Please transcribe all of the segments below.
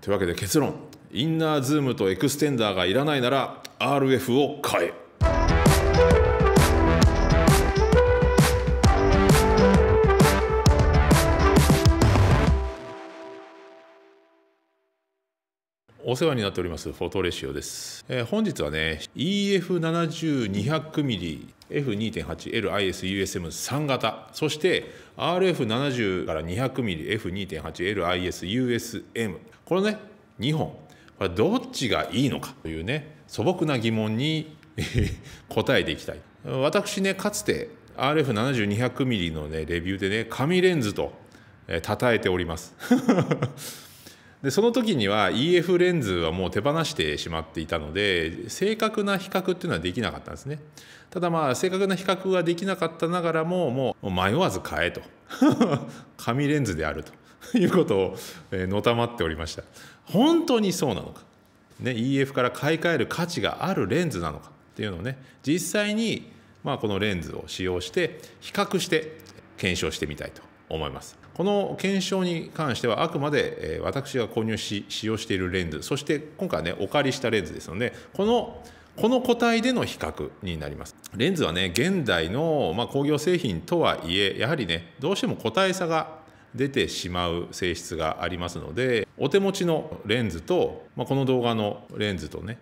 というわけで結論インナーズームとエクステンダーがいらないなら RF を買えお世話になっておりますフォトレシオです、えー、本日はね EF70200mm F2.8LISUSM3 型そして RF70 から 200mmF2.8LISUSM このね2本これどっちがいいのかというね素朴な疑問に 答えていきたい私ねかつて RF7200mm のねレビューでね紙レンズと、えー、称えておりますでその時には EF レンズはもう手放してしまっていたので正確な比較っていうのはできなかったんですねただまあ正確な比較ができなかったながらももう迷わず買えと紙 レンズであるということを、えのたまっておりました本当にそうなのか、ね、EF から買い替える価値があるレンズなのかっていうのをね実際にまあこのレンズを使用して比較して検証してみたいと思いますこの検証に関してはあくまで、え私が購入し使用しているレンズそして今回ねお借りしたレンズですのでこのこの個体での比較になりますレンズはね現代の、まあ、工業製品とはいえやはりねどうしても個体差が出てしまう性質がありますのでお手持ちのレンズと、まあ、この動画のレンズとね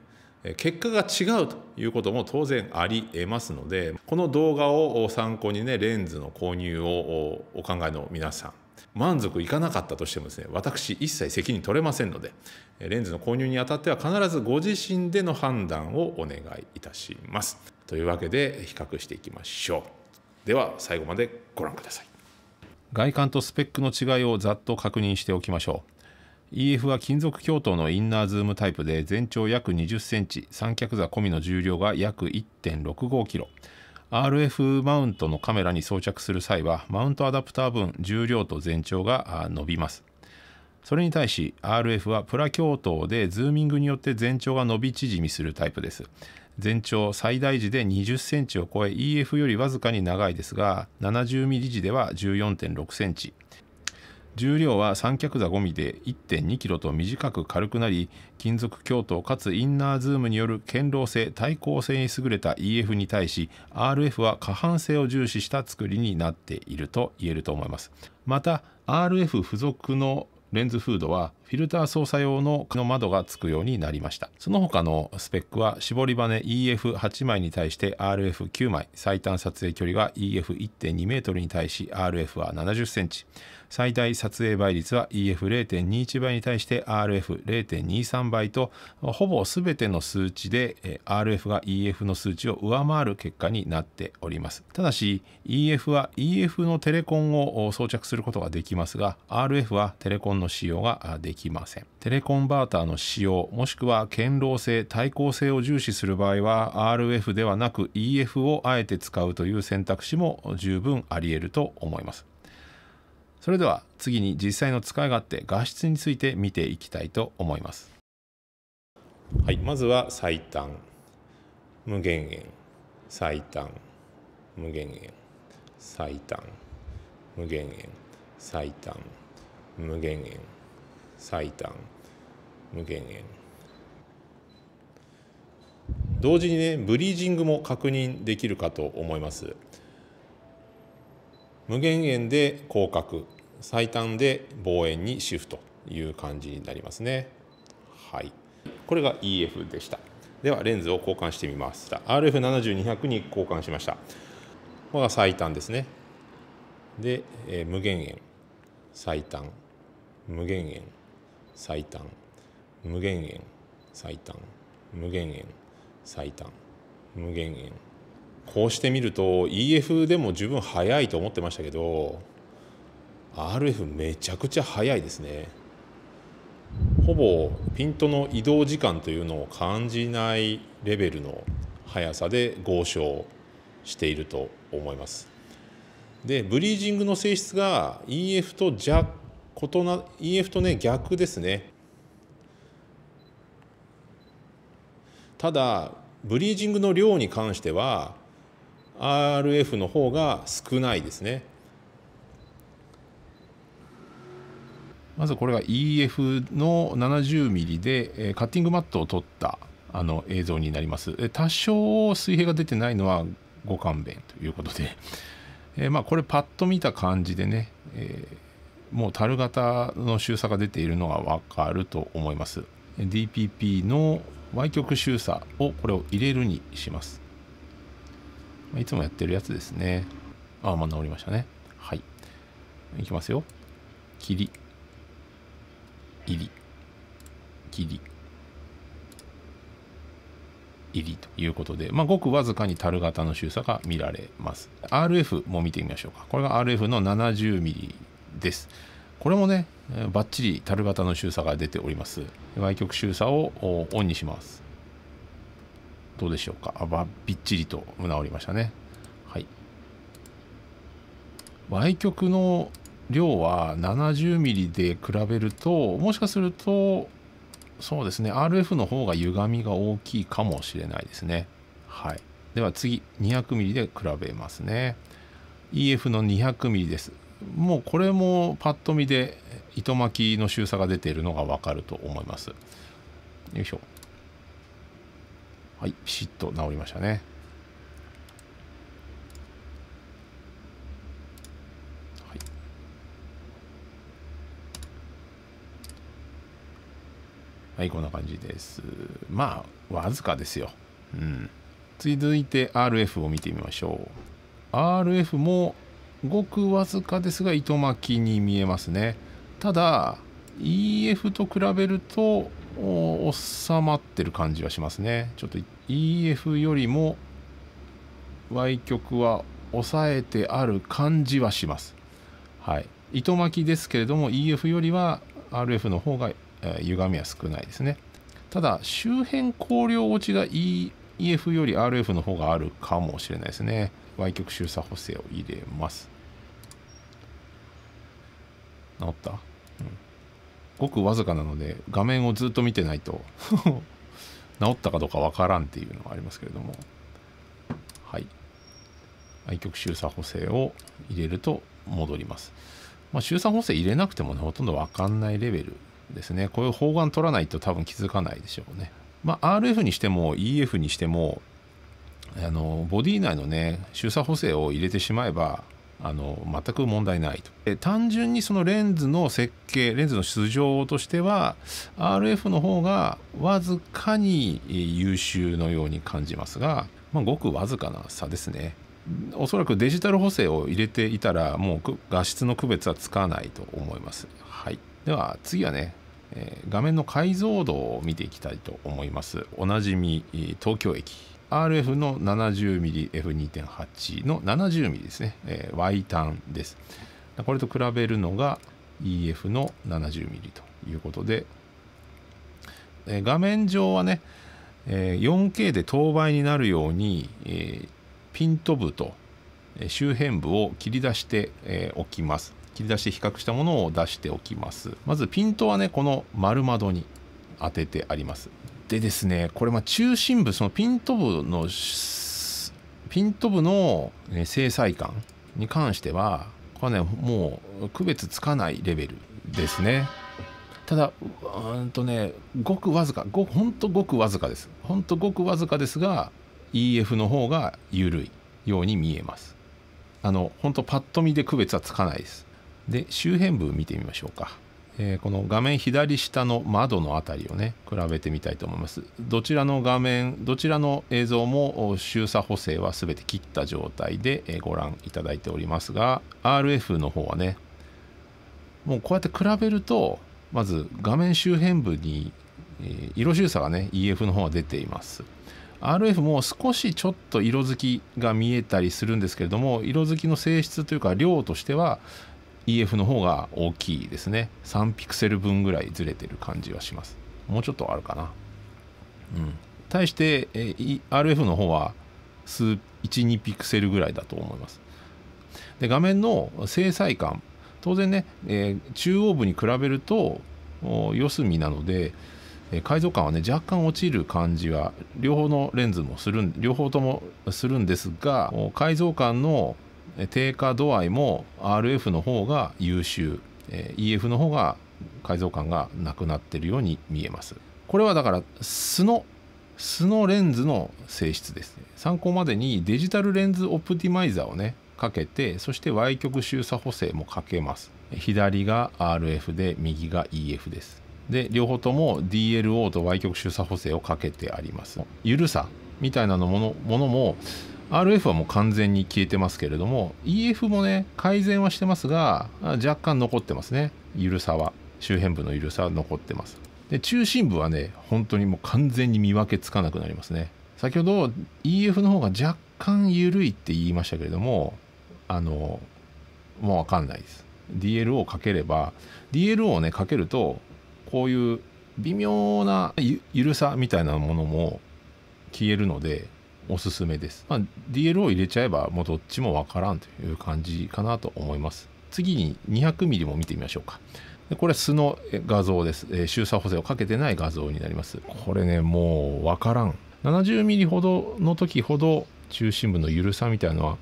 結果が違うということも当然ありえますのでこの動画を参考にねレンズの購入をお考えの皆さん満足いかなかったとしてもですね私一切責任取れませんのでレンズの購入にあたっては必ずご自身での判断をお願いいたします。というわけで比較していきましょう。では最後までご覧ください。外観とスペックの違いをざっと確認しておきましょう。EF は金属共闘のインナーズームタイプで全長約20センチ三脚座込みの重量が約1.65キロ RF マウントのカメラに装着する際はマウントアダプター分重量と全長が伸びますそれに対し RF はプラ共闘でズーミングによって全長が伸び縮みするタイプです全長最大時で20センチを超え EF よりわずかに長いですが70ミリ時では14.6センチ重量は三脚座5ミで1.2キロと短く軽くなり金属強度かつインナーズームによる堅牢性耐候性に優れた EF に対し RF は可搬性を重視した作りになっていると言えると思いますまた RF 付属のレンズフードはフィルター操作用の窓がつくようになりましたその他のスペックは絞りバネ EF8 枚に対して RF9 枚最短撮影距離は EF1.2 メートルに対し RF は70センチ最大撮影倍率は EF0.21 倍に対して RF0.23 倍とほぼ全ての数値で RF が EF の数値を上回る結果になっておりますただし EF は EF のテレコンを装着することができますが RF はテレコンの使用ができきません。テレコンバーターの使用、もしくは堅牢性、対抗性を重視する場合は、RF ではなく EF をあえて使うという選択肢も十分あり得ると思います。それでは次に実際の使い勝手、画質について見ていきたいと思います。はい、まずは最短、無限円、最短、無限円、最短、無限円、最短、無限円。最短無限遠同時にねブリージングも確認できるかと思います無限塩で広角最短で望遠にシフトという感じになりますねはいこれが EF でしたではレンズを交換してみました RF7200 に交換しましたこれが最短ですねで、えー、無限遠最短無限遠最短無限円最短無限円最短無限円こうしてみると EF でも十分速いと思ってましたけど RF めちゃくちゃ速いですねほぼピントの移動時間というのを感じないレベルの速さで合唱していると思いますでブリージングの性質が EF と若異な EF とね逆ですねただブリージングの量に関しては RF の方が少ないですねまずこれが EF の 70mm でカッティングマットを取ったあの映像になります多少水平が出てないのはご勘弁ということで、えー、まあこれパッと見た感じでね、えーもう樽型の収差が出ているのが分かると思います DPP の Y 極収差をこれを入れるにしますいつもやってるやつですねああまあ治りましたねはいいきますよ切り入り切り入りということで、まあ、ごくわずかに樽型の収差が見られます。RF も見てみましょうか。これが RF の 70mm ですこれもねバッチリ樽型の収差が出ております歪曲収差をオンにしますどうでしょうかあばびっちりと直りましたねはい歪曲の量は7 0ミリで比べるともしかするとそうですね RF の方が歪みが大きいかもしれないですねはいでは次 200mm で比べますね EF の 200mm ですもうこれもパッと見で糸巻きの収差が出ているのが分かると思いますよいしょはいピシッと直りましたねはい、こんな感じです。まあ、わずかですよ。うん。続いて RF を見てみましょう。RF もごくわずかですが糸巻きに見えますねただ EF と比べると収まってる感じはしますねちょっと EF よりも Y 曲は抑えてある感じはしますはい糸巻きですけれども EF よりは RF の方が、え歪みは少ないですねただ周辺光量落ちが EF より RF の方があるかもしれないですね Y 曲収差補正を入れます治った、うん、ごくわずかなので画面をずっと見てないと 治ったかどうかわからんっていうのがありますけれどもはい I 曲収差補正を入れると戻りますまあ、収差補正入れなくてもねほとんど分かんないレベルですねこういう方眼取らないと多分気づかないでしょうねまあ、RF にしても EF にしてもあのボディ内のね収差補正を入れてしまえばあの全く問題ないとで単純にそのレンズの設計レンズの出場としては RF の方がわずかに優秀のように感じますが、まあ、ごくわずかな差ですねおそらくデジタル補正を入れていたらもう画質の区別はつかないと思います、はい、では次はねえー、画面の解像度を見ていきたいと思いますおなじみ東京駅 RF の 70mmF2.8 の 70mm ですね、えー、Y 端ですこれと比べるのが EF の 70mm ということで、えー、画面上はね、えー、4K で等倍になるように、えー、ピント部と周辺部を切り出しておきます切り出して比較したものを出しておきますまずピントはねこの丸窓に当ててありますでですねこれま中心部そのピント部のピント部の精細感に関してはこれはねもう区別つかないレベルですねただうんとねごくわずかごほんとごくわずかですほんとごくわずかですが EF の方が緩いように見えますあの本当パッと見で区別はつかないですで周辺部見てみましょうか、えー、この画面左下の窓の辺りをね比べてみたいと思いますどちらの画面どちらの映像も収差補正は全て切った状態でご覧いただいておりますが RF の方はねもうこうやって比べるとまず画面周辺部に色収差がね EF の方は出ています RF も少しちょっと色づきが見えたりするんですけれども色づきの性質というか量としては EF の方が大きいですね3ピクセル分ぐらいずれてる感じはしますもうちょっとあるかなうん対して RF の方は12ピクセルぐらいだと思いますで画面の精細感当然ね、えー、中央部に比べると四隅なので、え解像感はね若干落ちる感じは両方のレンズもする両方ともするんですが解像感の低下度合いも RF の方が優秀、え EF の方が改造感がなくなってるように見えますこれはだから素の素のレンズの性質ですね参考までにデジタルレンズオプティマイザーをねかけてそして Y 極周差補正もかけます左が RF で右が EF ですで両方とも DLO と Y 極周差補正をかけてあります緩さみたいなのものものも RF はもう完全に消えてますけれども EF もね改善はしてますが若干残ってますね緩さは周辺部の緩さは残ってますで中心部はね本当にもう完全に見分けつかなくなりますね先ほど EF の方が若干緩いって言いましたけれどもあのもう分かんないです DL をかければ DL をねかけるとこういう微妙な緩さみたいなものも消えるのでおすすめです、まあ、DL を入れちゃえばもうどっちもわからんという感じかなと思います次に 200mm も見てみましょうかでこれ素の画像です、えー、差補正をかけてない画像になりますこれねもうわからん 70mm ほどの時ほど中心部の緩さみたいのは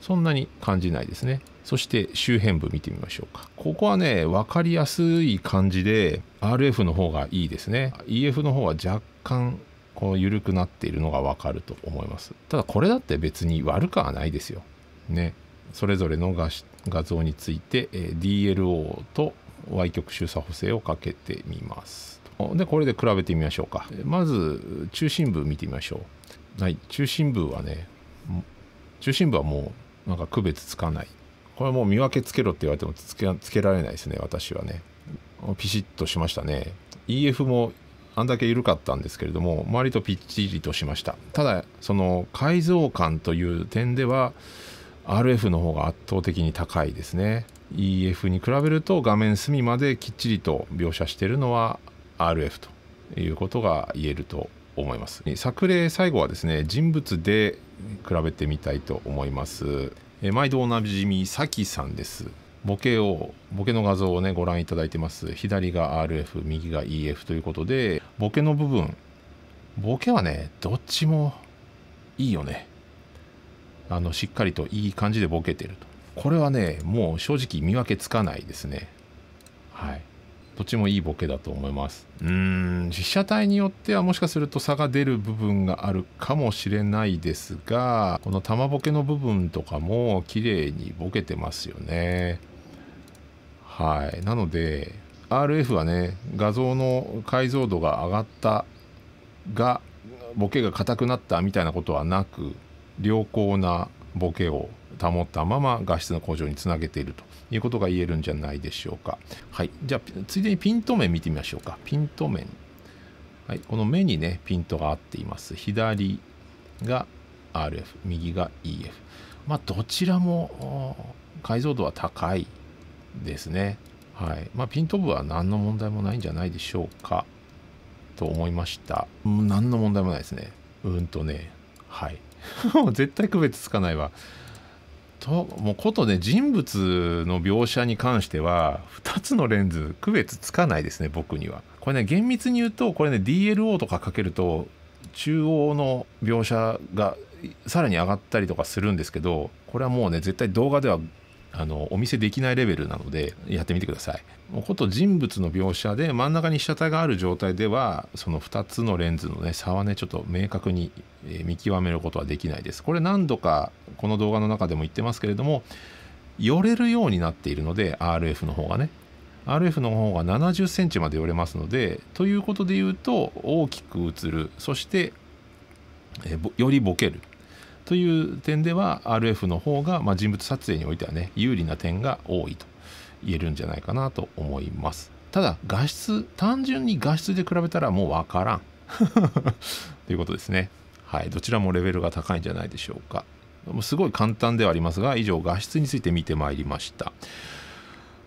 そんなに感じないですねそして周辺部見てみましょうかここはね分かりやすい感じで RF の方がいいですね EF の方は若干この緩くなっているのがわかると思いますただこれだって別に悪くはないですよねそれぞれの画像について DLO と Y 極周差補正をかけてみますでこれで比べてみましょうかまず中心部見てみましょうはい中心部はね中心部はもうなんか区別つかないこれもう見分けつけろって言われてもつけられないですね私はねピシッとしましたね EF もあんだけ緩かったんですけれども割とぴっちりとしましたただその改造感という点では RF の方が圧倒的に高いですね EF に比べると画面隅まできっちりと描写しているのは RF ということが言えると思います作例最後はですね人物で比べてみたいと思います毎度おなじみさきさんです模型をボケの画像をねご覧いただいてます左が RF 右が EF ということでボケの部分ボケはねどっちもいいよねあのしっかりといい感じでボケてるとこれはねもう正直見分けつかないですねはいどっちもいいボケだと思いますうん被写体によってはもしかすると差が出る部分があるかもしれないですがこの玉ボケの部分とかも綺麗にボケてますよねはい、なので RF はね画像の解像度が上がったがボケが硬くなったみたいなことはなく良好なボケを保ったまま画質の向上につなげているということが言えるんじゃないでしょうか。はい、じゃあついでにピント面見てみましょうか。ピント面。はい、この目にねピントが合っています。左が RF 右が EF。まあどちらも解像度は高いですね。はい。まあ、ピント部は何の問題もないんじゃないでしょうか。と思いました。うん、何の問題もないですね。うんとね、はい。もう絶対区別つかないわ。と、もうことね、人物の描写に関しては、2つのレンズ、区別つかないですね、僕には。これね、厳密に言うと、これね、DLO とかかけると、中央の描写がさらに上がったりとかするんですけど、これはもうね、絶対動画ではあのお見せできないレベルなのでやってみてください。こと人物の描写で真ん中に被写体がある状態ではその2つのレンズの、ね、差はねちょっと明確に見極めることはできないです。これ何度かこの動画の中でも言ってますけれども寄れるようになっているので RF の方がね RF の方が70センチまで寄れますのでということで言うと大きく映るそしてえよりボケるという点では RF の方が、まあ、人物撮影においてはね有利な点が多いと言えるんじゃないかなと思いますただ画質単純に画質で比べたらもう分からん ということですねはいどちらもレベルが高いんじゃないでしょうかすごい簡単ではありますが以上画質について見てまいりました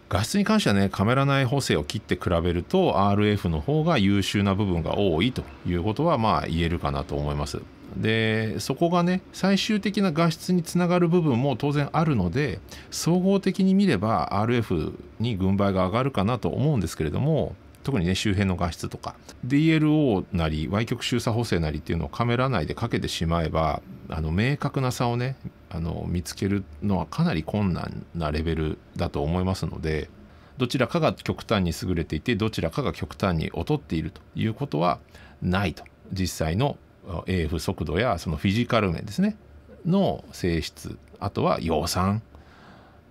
画質に関してはねカメラ内補正を切って比べると RF の方が優秀な部分が多いということはまあ言えるかなと思いますでそこがね最終的な画質につながる部分も当然あるので総合的に見れば RF に軍配が上がるかなと思うんですけれども特にね周辺の画質とか DLO なり Y 極周差補正なりっていうのをカメラ内でかけてしまえばあの明確な差をねあの見つけるのはかなり困難なレベルだと思いますのでどちらかが極端に優れていてどちらかが極端に劣っているということはないと実際の AF 速度やそのフィジカル面ですねの性質あとは養酸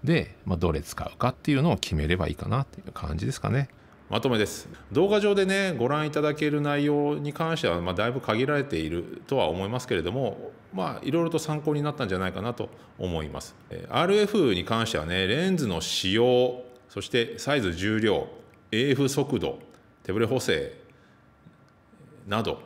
で、まあ、どれ使うかっていうのを決めればいいかなっていう感じですかね。まとめです動画上でねご覧いただける内容に関しては、まあ、だいぶ限られているとは思いますけれどもまあいろいろと参考になったんじゃないかなと思います RF に関してはねレンズの使用そしてサイズ重量 AF 速度手ブレ補正など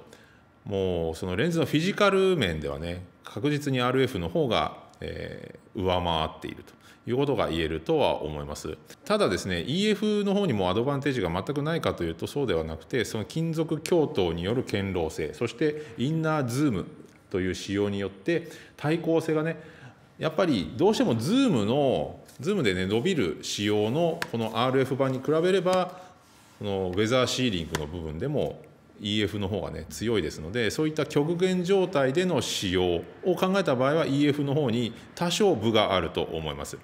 もうそのレンズのフィジカル面ではね確実に RF の方が、えー、上回っているということが言えるとは思いますただですね EF の方にもアドバンテージが全くないかというとそうではなくてその金属共闘による堅牢性そしてインナーズームという仕様によって対抗性がねやっぱりどうしてもズームのズームでね伸びる仕様のこの RF 版に比べればこのウェザーシーリングの部分でも EF の方がね強いですのでそういった極限状態での使用を考えた場合は EF の方に多少部があると思います。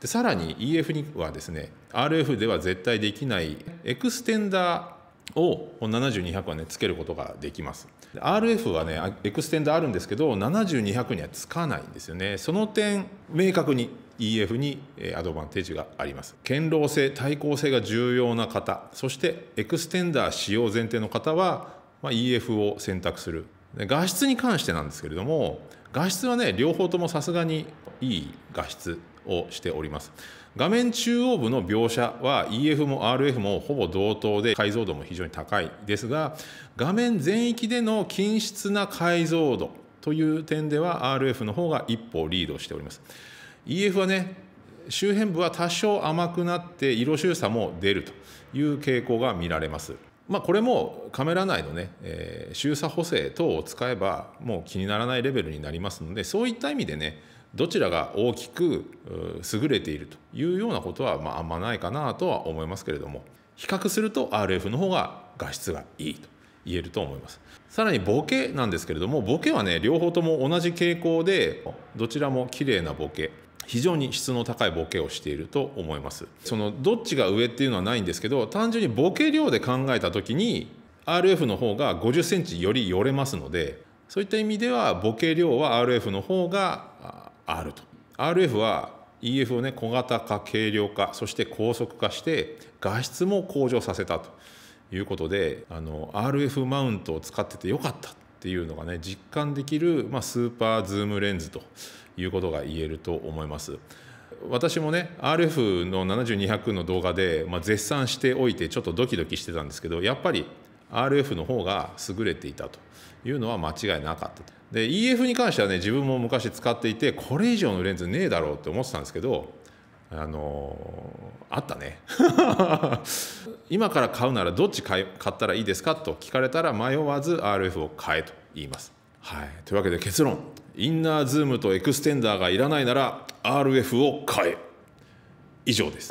でさらに EF にはですね RF では絶対できないエクステンダーを7200はねつけることができます RF はねエクステンダーあるんですけど7200にはつかないんですよねその点明確に EF にアドバンテージがあります堅牢性耐候性が重要な方そしてエクステンダー使用前提の方は、まあ、EF を選択する画質に関してなんですけれども画質はね両方ともさすがにいい画質をしております画面中央部の描写は EF も RF もほぼ同等で解像度も非常に高いですが画面全域での均質な解像度という点では RF の方が一歩リードしております EF はね周辺部は多少甘くなって色収差も出るという傾向が見られます。まあ、これもカメラ内のね、えー、収差補正等を使えばもう気にならないレベルになりますのでそういった意味でねどちらが大きく優れているというようなことは、まあ、あんまないかなとは思いますけれども比較すると RF の方が画質がいいと言えると思いますさらにボケなんですけれどもボケはね両方とも同じ傾向でどちらも綺麗なボケ非常に質の高いボケをしていると思いますそのどっちが上っていうのはないんですけど単純にボケ量で考えた時に RF の方が5 0センチより寄れますのでそういった意味ではボケ量は RF の方があると RF は EF をね小型化軽量化そして高速化して画質も向上させたということであの RF マウントを使っててよかったっていうのがね実感できる、まあ、スーパーズームレンズということが言えると思います。私もね RF の7200の動画で、まあ、絶賛しておいてちょっとドキドキしてたんですけどやっぱり RF の方が優れていたというのは間違いなかったとで EF に関してはね自分も昔使っていてこれ以上のレンズねえだろうって思ってたんですけどあのあったね 今から買うならどっち買ったらいいですかと聞かれたら迷わず RF を買えと言います。はい、というわけで結論インナーズームとエクステンダーがいらないなら RF を買え以上です。